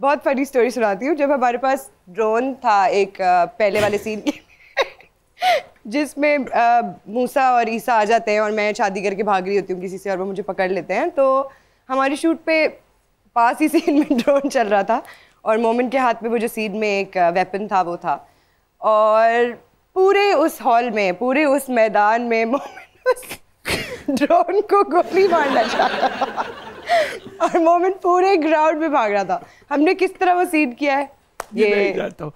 बहुत funny story सुनाती हूँ जब हमारे पास ड्रोन था एक पहले वाले सीन जिसमें मूसा और ईसा आ जाते हैं और मैं शादी करके भाग रही होती हूँ किसी से और वो मुझे पकड़ लेते हैं तो हमारी शूट पे पास ही सीन में ड्रोन चल रहा था और मोमिन के हाथ में वो जो सीन में एक वेपन था वो था और पूरे उस हॉल में पूरे उस मैदान में मोमिन उस ड्रोन को गोली मारना चाहता था और मोमिन पूरे ग्राउंड में भाग रहा था हमने किस तरह वो सीन किया है ये, ये नहीं जानता हूँ